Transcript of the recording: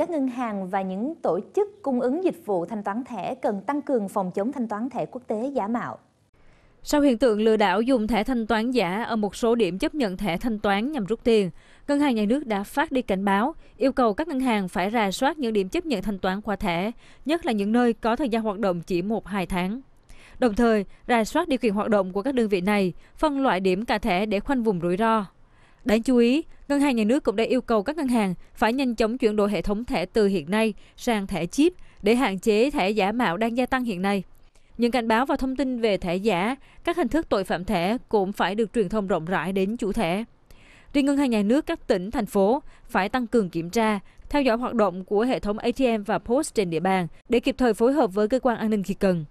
các ngân hàng và những tổ chức cung ứng dịch vụ thanh toán thẻ cần tăng cường phòng chống thanh toán thẻ quốc tế giả mạo. Sau hiện tượng lừa đảo dùng thẻ thanh toán giả ở một số điểm chấp nhận thẻ thanh toán nhằm rút tiền, Ngân hàng Nhà nước đã phát đi cảnh báo, yêu cầu các ngân hàng phải rà soát những điểm chấp nhận thanh toán qua thẻ, nhất là những nơi có thời gian hoạt động chỉ 1-2 tháng. Đồng thời, rà soát điều kiện hoạt động của các đơn vị này, phân loại điểm cả thẻ để khoanh vùng rủi ro. Đáng chú ý, Ngân hàng Nhà nước cũng đã yêu cầu các ngân hàng phải nhanh chóng chuyển đổi hệ thống thẻ từ hiện nay sang thẻ chip để hạn chế thẻ giả mạo đang gia tăng hiện nay. Những cảnh báo và thông tin về thẻ giả, các hình thức tội phạm thẻ cũng phải được truyền thông rộng rãi đến chủ thẻ. Riêng ngân hàng nhà nước các tỉnh, thành phố phải tăng cường kiểm tra, theo dõi hoạt động của hệ thống ATM và POS trên địa bàn để kịp thời phối hợp với cơ quan an ninh khi cần.